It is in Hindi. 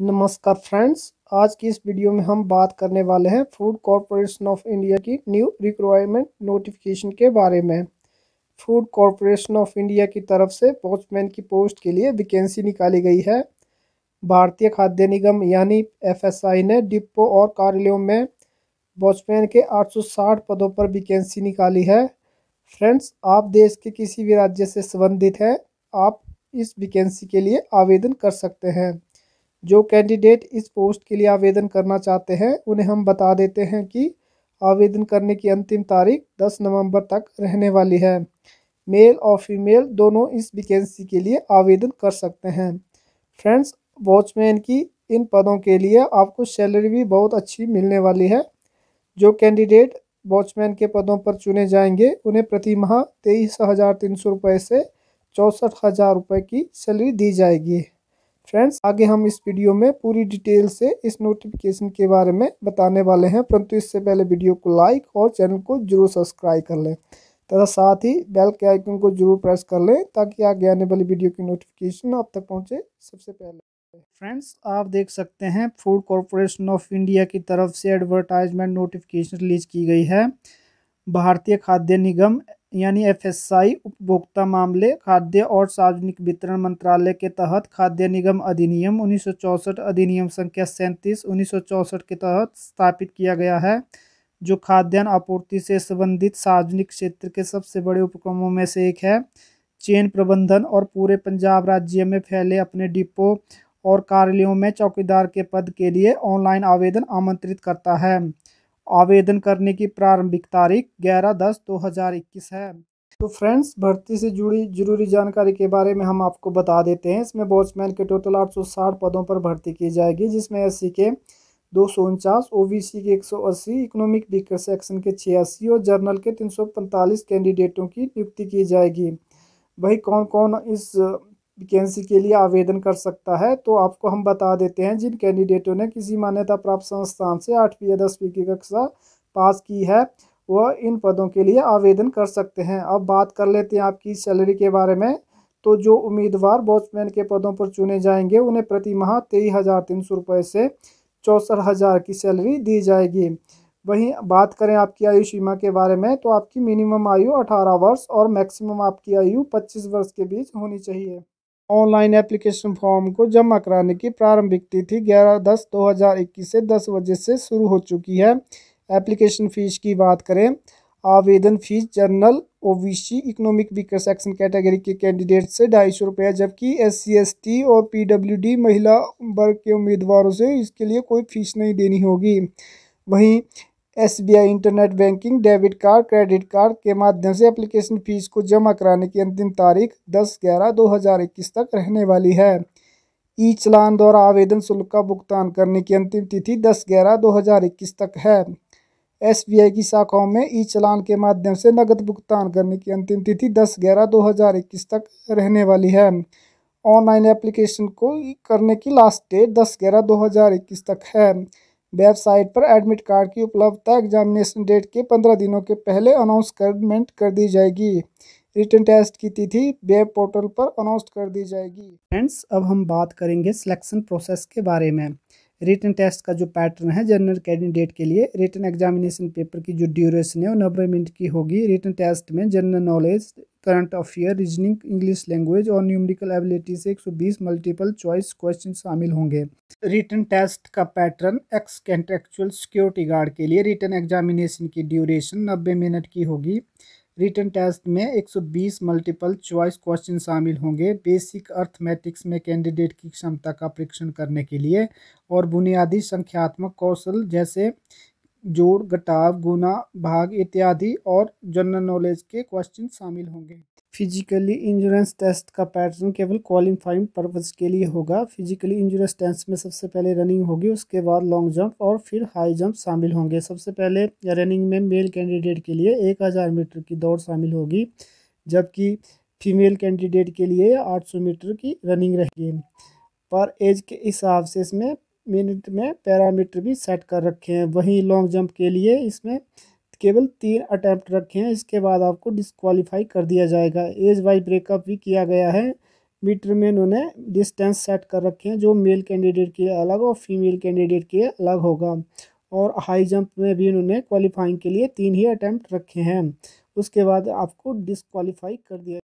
नमस्कार फ्रेंड्स आज की इस वीडियो में हम बात करने वाले हैं फूड कॉरपोरेशन ऑफ इंडिया की न्यू रिक्वायरमेंट नोटिफिकेशन के बारे में फूड कॉरपोरेशन ऑफ इंडिया की तरफ से वॉचमैन की पोस्ट के लिए वैकेंसी निकाली गई है भारतीय खाद्य निगम यानी एफएसआई ने डिपो और कार्यालयों में वॉचमैन के आठ पदों पर वैकेंसी निकाली है फ्रेंड्स आप देश के किसी भी राज्य से संबंधित हैं आप इस वैकेंसी के लिए आवेदन कर सकते हैं जो कैंडिडेट इस पोस्ट के लिए आवेदन करना चाहते हैं उन्हें हम बता देते हैं कि आवेदन करने की अंतिम तारीख 10 नवंबर तक रहने वाली है मेल और फीमेल दोनों इस वैकेंसी के लिए आवेदन कर सकते हैं फ्रेंड्स वॉचमैन की इन पदों के लिए आपको सैलरी भी बहुत अच्छी मिलने वाली है जो कैंडिडेट वॉचमैन के पदों पर चुने जाएंगे उन्हें प्रति माह तेईस हज़ार तीन सौ रुपये से चौंसठ हज़ार रुपये की सैलरी दी जाएगी फ्रेंड्स आगे हम इस वीडियो में पूरी डिटेल से इस नोटिफिकेशन के बारे में बताने वाले हैं परंतु इससे पहले वीडियो को लाइक और चैनल को जरूर सब्सक्राइब कर लें तथा साथ ही बेल के आइकन को जरूर प्रेस कर लें ताकि आगे आने वाली वीडियो की नोटिफिकेशन आप तक पहुंचे सबसे पहले फ्रेंड्स आप देख सकते हैं फूड कॉरपोरेशन ऑफ इंडिया की तरफ से एडवर्टाइजमेंट नोटिफिकेशन रिलीज की गई है भारतीय खाद्य निगम यानी एफएसआई उपभोक्ता मामले खाद्य और सार्वजनिक वितरण मंत्रालय के तहत खाद्य निगम अधिनियम उन्नीस अधिनियम संख्या सैंतीस उन्नीस के तहत स्थापित किया गया है जो खाद्यान्न आपूर्ति से संबंधित सार्वजनिक क्षेत्र के सबसे बड़े उपक्रमों में से एक है चेन प्रबंधन और पूरे पंजाब राज्य में फैले अपने डिपो और कार्यालयों में चौकीदार के पद के लिए ऑनलाइन आवेदन आमंत्रित करता है आवेदन करने की प्रारंभिक तारीख 11 दस 2021 है तो फ्रेंड्स भर्ती से जुड़ी जरूरी जानकारी के बारे में हम आपको बता देते हैं इसमें वॉचमैन के टोटल 860 पदों पर भर्ती की जाएगी जिसमें एस के दो सौ उनचास ओ बी सी के एक सौ अस्सी इकोनॉमिक वीकर सेक्शन के छियासी और जर्नल के तीन सौ पैंतालीस कैंडिडेटों की नियुक्ति की जाएगी वही कौन कौन इस वैकेंसी के लिए आवेदन कर सकता है तो आपको हम बता देते हैं जिन कैंडिडेटों ने किसी मान्यता प्राप्त संस्थान से आठवीं या दसवीं की कक्षा पास की है वह इन पदों के लिए आवेदन कर सकते हैं अब बात कर लेते हैं आपकी सैलरी के बारे में तो जो उम्मीदवार वॉचमैन के पदों पर चुने जाएंगे उन्हें प्रति माह तेईस हज़ार तीन सौ रुपये से चौंसठ हज़ार की सैलरी दी जाएगी वहीं बात करें आपकी आयु सीमा के बारे में तो आपकी मिनिमम आयु अठारह वर्ष और मैक्सिमम आपकी आयु पच्चीस वर्ष के बीच होनी चाहिए ऑनलाइन एप्लीकेशन फॉर्म को जमा कराने की प्रारंभिक तिथि 11 दस 2021 से 10 बजे से शुरू हो चुकी है एप्लीकेशन फ़ीस की बात करें आवेदन fees general OBC economic weaker section category के कैंडिडेट से ढाई सौ रुपये जबकि एस सी और पीडब्ल्यूडी महिला वर्ग के उम्मीदवारों से इसके लिए कोई फीस नहीं देनी होगी वहीं SBI internet banking debit card credit card के माध्यम से एप्लीकेशन फ़ीस को जमा कराने की अंतिम तारीख 10 ग्यारह 2021 तक रहने वाली है ई चलान द्वारा आवेदन शुल्क का भुगतान करने की अंतिम तिथि 10 ग्यारह 2021 तक है एसबीआई की शाखाओं में ई चलान के माध्यम से नगद भुगतान करने की अंतिम तिथि दस ग्यारह इक्कीस तक रहने वाली है ऑनलाइन एप्लीकेशन को करने की लास्ट डेट दस ग्यारह इक्कीस तक है वेबसाइट पर एडमिट कार्ड की उपलब्धता एग्जामिनेशन डेट के पंद्रह दिनों के पहले अनाउंसमेंट कर दी जाएगी रिटर्न टेस्ट की तिथि वेब पोर्टल पर अनाउंस कर दी जाएगी फ्रेंड्स अब हम बात करेंगे सिलेक्शन प्रोसेस के बारे में रिटर्न टेस्ट का जो पैटर्न है जनरल कैंडिडेट के लिए रिटर्न एग्जामिनेशन पेपर की जो ड्यूरेशन है वो नब्बे मिनट की होगी रिटर्न टेस्ट में general knowledge current affair reasoning English language और न्यूमेरिकल एबिलिटी से 120 मल्टीपल चॉइस क्वेश्चन शामिल होंगे रिटर्न टेस्ट का pattern ex contractual security guard के लिए रिटर्न एग्जामिनेशन की ड्यूरेशन 90 मिनट की होगी रिटर्न टेस्ट में 120 मल्टीपल चॉइस क्वेश्चन शामिल होंगे बेसिक अर्थमेटिक्स में कैंडिडेट की क्षमता का परीक्षण करने के लिए और बुनियादी संख्यात्मक कौशल जैसे जोड़ घटाव गुना भाग इत्यादि और जनरल नॉलेज के क्वेश्चन शामिल होंगे फिजिकली इंश्योरेंस टेस्ट का पैटर्न केवल क्वालिफाइंग पर्पज़ के लिए होगा फिजिकली इंश्योरेंस टेस्ट में सबसे पहले रनिंग होगी उसके बाद लॉन्ग जंप और फिर हाई जंप शामिल होंगे सबसे पहले रनिंग में मेल कैंडिडेट के लिए एक हज़ार मीटर की दौड़ शामिल होगी जबकि फीमेल कैंडिडेट के लिए आठ सौ मीटर की रनिंग रहेगी पर एज के हिसाब से इसमें मिनट में पैरामीटर भी सेट कर रखे हैं वहीं लॉन्ग जंप के लिए इसमें केवल तीन अटैम्प्ट रखे हैं इसके बाद आपको डिसक्वालीफाई कर दिया जाएगा एज वाइज ब्रेकअप भी किया गया है मीटर में उन्होंने डिस्टेंस सेट कर रखे हैं जो मेल कैंडिडेट के लिए अलग और फीमेल कैंडिडेट के लिए अलग होगा और हाई जंप में भी उन्होंने क्वालिफाइंग के लिए तीन ही अटैम्प्ट रखे हैं उसके बाद आपको डिसक्वालीफाई कर दिया